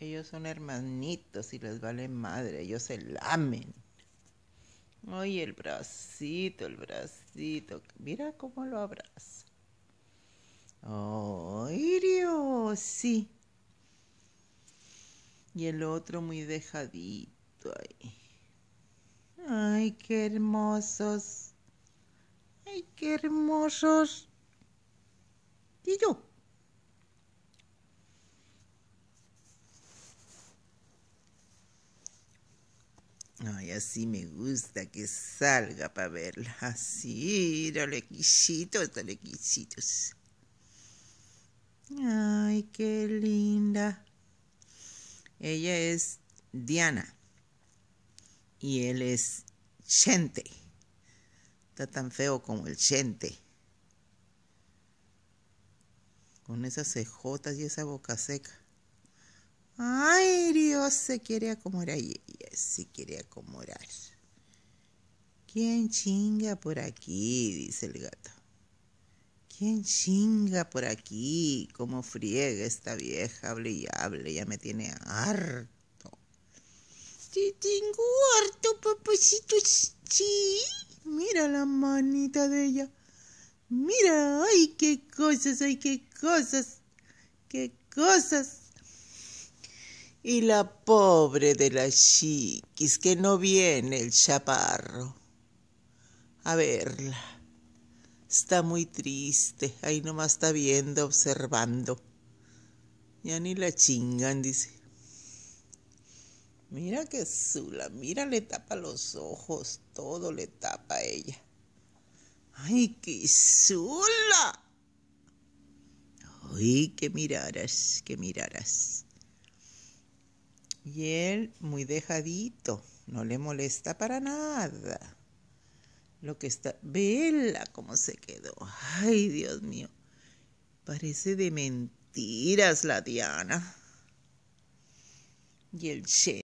Ellos son hermanitos y les vale madre, ellos se lamen. Ay, el bracito, el bracito. Mira cómo lo abraza. Oh, Irio, sí. Y el otro muy dejadito ahí. Ay, qué hermosos. Ay, qué hermosos. Ay, así me gusta que salga para verla. Así, dale quichitos, dale quisitos. Ay, qué linda. Ella es Diana y él es Chente. Está tan feo como el Chente. Con esas cejotas y esa boca seca. Ay, Dios se quiere acomodar allí si quiere acomodar. ¿Quién chinga por aquí? dice el gato. ¿Quién chinga por aquí? ¿Cómo friega esta vieja? Hable y hable, ya me tiene harto. Te tengo harto, papacito. Sí, mira la manita de ella. Mira, ay, qué cosas, ay, qué cosas, qué cosas y la pobre de la chiquis que no viene el chaparro. A verla. Está muy triste, ahí nomás está viendo, observando. Ya ni la chingan, dice. Mira que Zula, mira, le tapa los ojos, todo le tapa a ella. ¡Ay, qué Zula! ¡Ay, que mirarás que miraras! Y él muy dejadito, no le molesta para nada. Lo que está, vela cómo se quedó. Ay, Dios mío. Parece de mentiras la Diana. Y el